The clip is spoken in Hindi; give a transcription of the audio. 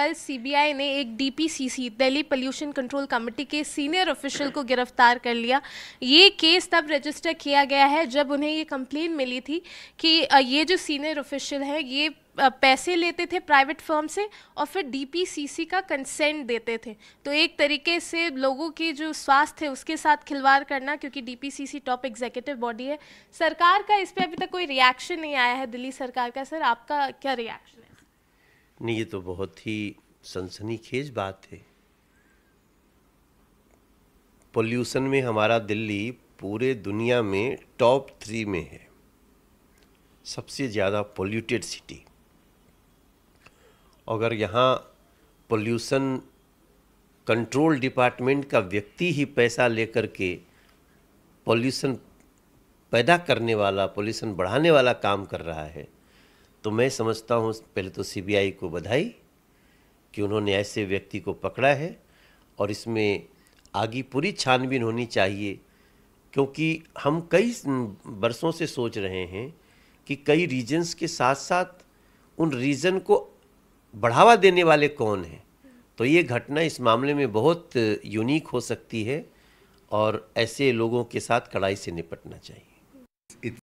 कल सीबीआई ने एक DPCC Delhi pollution control committee के सीनियर ऑफिशियल को गिरफ्तार कर लिया ये केस तब रजिस्टर किया गया है जब उन्हें ये कंप्लेन मिली थी कि ये जो सीनियर ऑफिशियल है ये पैसे लेते थे प्राइवेट फर्म से और फिर डीपीसीसी का कंसेंट देते थे तो एक तरीके से लोगों की जो स्वास्थ्य है उसके साथ खिलवाड़ करना क्योंकि डीपीसीसी टॉप एग्जीक्यूटिव बॉडी है सरकार का इस पर अभी तक कोई रिएक्शन नहीं आया है दिल्ली सरकार का सर आपका क्या रिएक्शन है नहीं ये तो बहुत ही सनसनीखेज बात है पोल्यूशन में हमारा दिल्ली पूरे दुनिया में टॉप थ्री में है सबसे ज़्यादा पोल्यूटेड सिटी अगर यहाँ पोल्यूशन कंट्रोल डिपार्टमेंट का व्यक्ति ही पैसा लेकर के पोल्यूशन पैदा करने वाला पोल्यूशन बढ़ाने वाला काम कर रहा है तो मैं समझता हूँ पहले तो सीबीआई को बधाई कि उन्होंने ऐसे व्यक्ति को पकड़ा है और इसमें आगे पूरी छानबीन होनी चाहिए क्योंकि हम कई बरसों से सोच रहे हैं कि कई रीजन्स के साथ साथ उन रीजन को बढ़ावा देने वाले कौन हैं तो ये घटना इस मामले में बहुत यूनिक हो सकती है और ऐसे लोगों के साथ कड़ाई से निपटना चाहिए